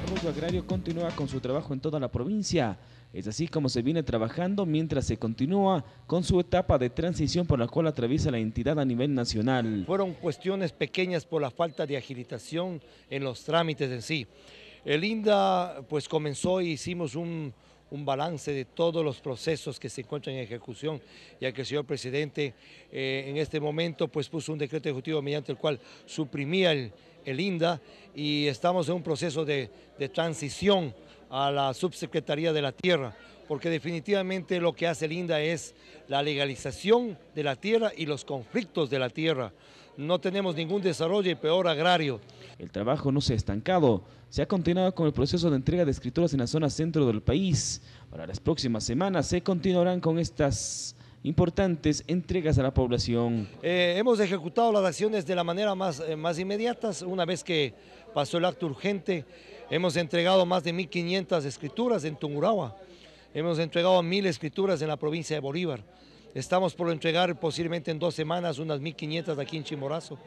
desarrollo agrario continúa con su trabajo en toda la provincia. Es así como se viene trabajando mientras se continúa con su etapa de transición por la cual atraviesa la entidad a nivel nacional. Fueron cuestiones pequeñas por la falta de agilitación en los trámites en sí. El INDA pues comenzó y e hicimos un, un balance de todos los procesos que se encuentran en ejecución, ya que el señor presidente eh, en este momento pues puso un decreto ejecutivo mediante el cual suprimía el, INDA y estamos en un proceso de, de transición a la Subsecretaría de la Tierra, porque definitivamente lo que hace Linda es la legalización de la tierra y los conflictos de la tierra. No tenemos ningún desarrollo y peor agrario. El trabajo no se ha estancado. Se ha continuado con el proceso de entrega de escrituras en la zona centro del país. Para las próximas semanas se continuarán con estas importantes entregas a la población. Eh, hemos ejecutado las acciones de la manera más, eh, más inmediata, una vez que pasó el acto urgente Hemos entregado más de 1.500 escrituras en Tungurahua. Hemos entregado 1.000 escrituras en la provincia de Bolívar. Estamos por entregar posiblemente en dos semanas unas 1.500 aquí en Chimborazo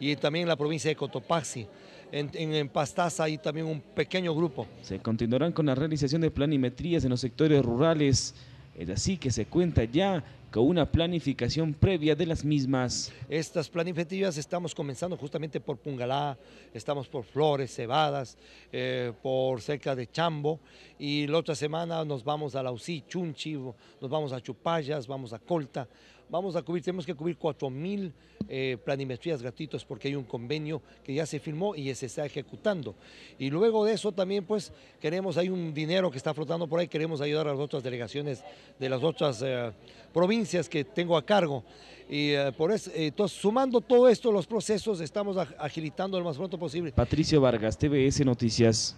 y también en la provincia de Cotopaxi. En, Pastaza y también un pequeño grupo. Se continuarán con la realización de planimetrías en los sectores rurales. Es así que se cuenta ya una planificación previa de las mismas. Estas planificativas estamos comenzando justamente por Pungalá, estamos por Flores, Cebadas, eh, por cerca de Chambo y la otra semana nos vamos a Lausí, Chunchi, nos vamos a Chupayas, vamos a Colta, vamos a cubrir, tenemos que cubrir 4.000 mil eh, planimetrías gratuitas porque hay un convenio que ya se firmó y se está ejecutando. Y luego de eso también pues queremos, hay un dinero que está flotando por ahí, queremos ayudar a las otras delegaciones de las otras eh, provincias que tengo a cargo. Y eh, por eso, eh, sumando todo esto, los procesos estamos agilitando lo más pronto posible. Patricio Vargas, TBS Noticias.